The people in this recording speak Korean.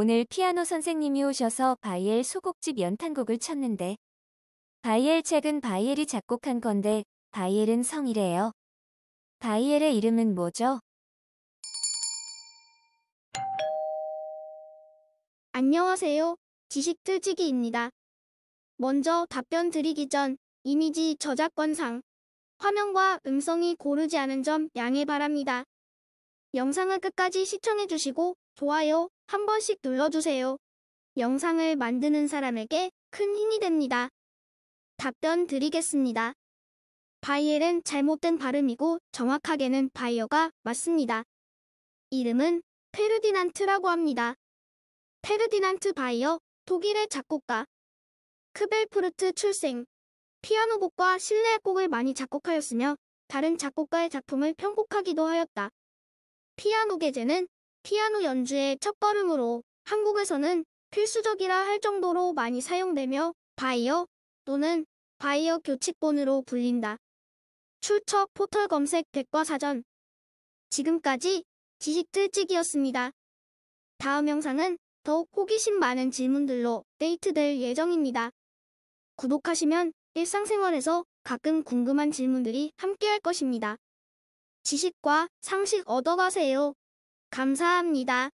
오늘 피아노 선생님이 오셔서 바이엘 소곡집 연탄곡을 쳤는데 바이엘 책은 바이엘이 작곡한 건데 바이엘은 성이래요. 바이엘의 이름은 뭐죠? 안녕하세요. 지식틀치기입니다. 먼저 답변 드리기 전 이미지 저작권상 화면과 음성이 고르지 않은 점 양해 바랍니다. 영상을 끝까지 시청해주시고 좋아요, 한 번씩 눌러주세요. 영상을 만드는 사람에게 큰 힘이 됩니다. 답변 드리겠습니다. 바이엘은 잘못된 발음이고 정확하게는 바이어가 맞습니다. 이름은 페르디난트라고 합니다. 페르디난트 바이어, 독일의 작곡가. 크벨프르트 출생. 피아노곡과 실내악곡을 많이 작곡하였으며 다른 작곡가의 작품을 편곡하기도 하였다. 피아노 계제는 피아노 연주의 첫걸음으로 한국에서는 필수적이라 할 정도로 많이 사용되며 바이어 또는 바이어 교칙본으로 불린다. 출처 포털 검색 백과사전 지금까지 지식 들찍이었습니다 다음 영상은 더욱 호기심 많은 질문들로 데이트될 예정입니다. 구독하시면 일상생활에서 가끔 궁금한 질문들이 함께할 것입니다. 지식과 상식 얻어가세요. 감사합니다.